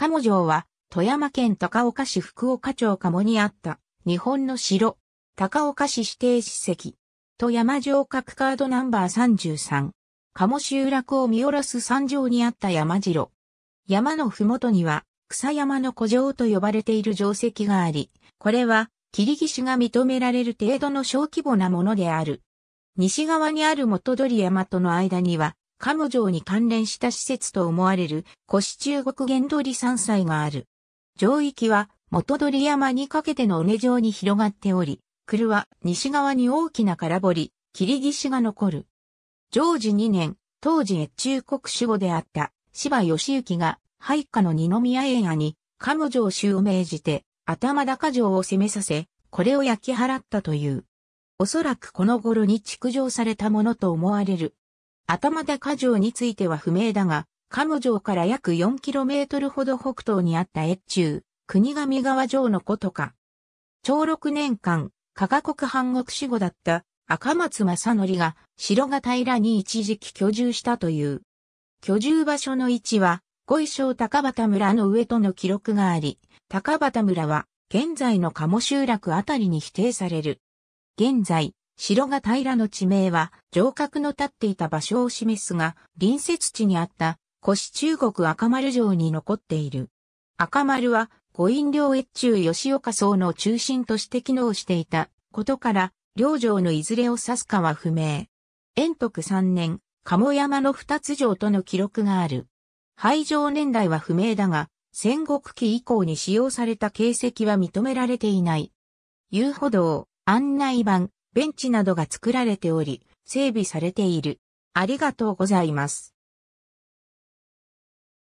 鴨城は、富山県高岡市福岡町鴨にあった、日本の城、高岡市指定史跡、富山城各カードナンバー33、鴨集落を見下ろす山上にあった山城。山のふもとには、草山の古城と呼ばれている城石があり、これは、切り岸が認められる程度の小規模なものである。西側にある元鳥山との間には、鴨城に関連した施設と思われる古市中国原鳥山祭がある。上域は元鳥山にかけての尾根状に広がっており、来は西側に大きな空堀、切岸が残る。常時2年、当時越中国守護であった芝義行が配下の二宮栄屋に鴨城州を命じて頭高城を攻めさせ、これを焼き払ったという。おそらくこの頃に築城されたものと思われる頭高城については不明だが、彼女から約4トルほど北東にあった越中、国神川城のことか。長6年間、加賀国藩国死後だった赤松正則が城が平に一時期居住したという。居住場所の位置は、五井省高畑村の上との記録があり、高畑村は現在の鴨集落あたりに否定される。現在、城が平の地名は、城郭の立っていた場所を示すが、隣接地にあった、古市中国赤丸城に残っている。赤丸は、五院領越中吉岡荘の中心として機能していたことから、領城のいずれを指すかは不明。延徳三年、鴨山の二つ城との記録がある。廃城年代は不明だが、戦国期以降に使用された形跡は認められていない。遊歩道、案内板、ベンチなどが作られており、整備されている。ありがとうございます。